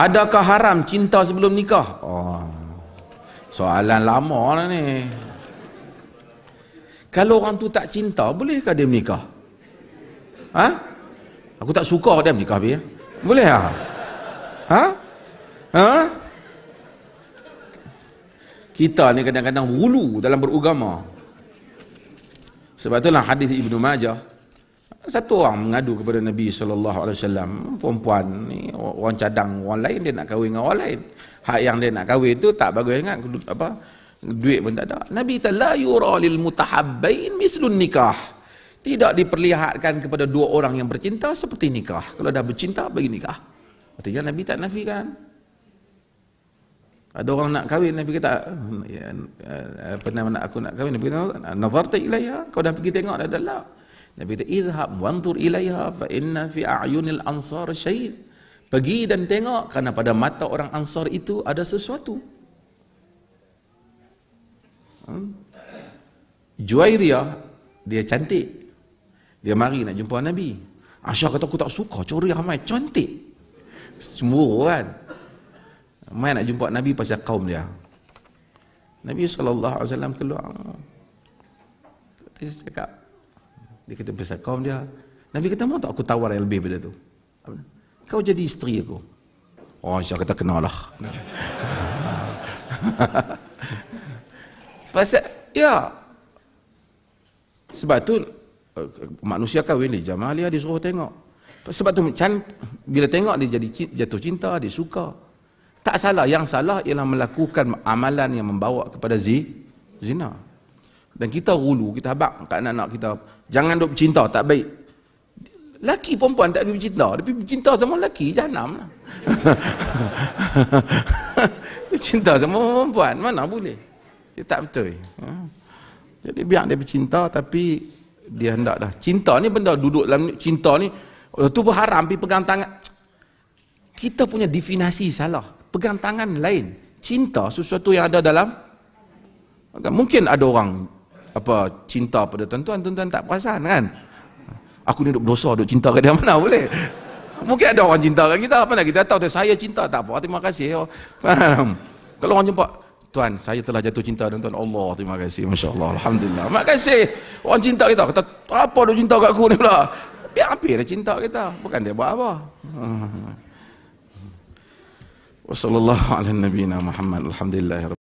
Adakah haram cinta sebelum nikah? Oh. Soalan lama lah ni. Kalau orang tu tak cinta, bolehkah dia menikah? Ha? Aku tak suka dia menikah dia. Boleh ah? Ha? Ha? Kita ni kadang-kadang hulu dalam beragama. Sebab itulah hadis Ibnu Majah satu orang mengadu kepada Nabi SAW, perempuan ni, orang cadang orang lain, dia nak kahwin dengan orang lain. Hak yang dia nak kahwin tu tak bagus sangat, apa, duit pun tak ada. Nabi kata, la yura lil mutahabbain mislun nikah. Tidak diperlihatkan kepada dua orang yang bercinta seperti nikah. Kalau dah bercinta, bagi nikah. Artinya Nabi tak nafikan. Ada orang nak kahwin, Nabi kata, ya, eh, pernah nak aku nak kahwin, Nabi kata, nazarta ilaiha, kau dah pergi tengok, dah dalam. Nabi kata idhab wantur ilaiha fa inna fi ayunil ansar syait. Pergi dan tengok kerana pada mata orang ansar itu ada sesuatu. Hmm? Juwairiyah dia cantik. Dia mari nak jumpa Nabi. Aisyah kata aku tak suka Juwairiyah mai cantik. Semua kan. Mai nak jumpa Nabi pasal kaum dia. Nabi saw. alaihi wasallam keluar. saya cakap dia kata pasal kaum dia. Nabi kata, mau tak aku tawar yang lebih daripada tu? Kau jadi isteri aku. Oh, Aisyah kata, kenalah. Sebab, ya. Sebab tu, eh, manusia kahwin ni, jamah dia disuruh tengok. Sebab tu, bila tengok dia jadi jatuh cinta, dia suka. Tak salah, yang salah ialah melakukan amalan yang membawa kepada zi, zina. Dan kita rulu, kita habak kat anak-anak kita. Jangan duk bercinta, tak baik. Laki perempuan tak pergi bercinta. Tapi bercinta sama laki, jahannam lah. cinta sama perempuan, mana boleh. Dia tak betul. Ha? Jadi biar dia bercinta, tapi dia hendak dah. Cinta ni benda duduk dalam cinta ni. tu pun haram, pergi pegang tangan. Kita punya definasi salah. Pegang tangan lain. Cinta sesuatu yang ada dalam. Mungkin ada orang apa cinta pada tuan-tuan tuan-tuan tak perasan kan aku ni duk berdosa duk cinta ke dia mana boleh mungkin ada orang cinta kat kita apa nak kita tahu dia saya cinta tak apa terima kasih kalau orang jumpa tuan saya telah jatuh cinta dengan tuan Allah terima kasih masyaAllah alhamdulillah terima kasih orang cinta kita kata apa duk cinta kat aku ni pula biar apa dia cinta kita bukan dia buat apa hmm. wasallallahu ala nabiyyina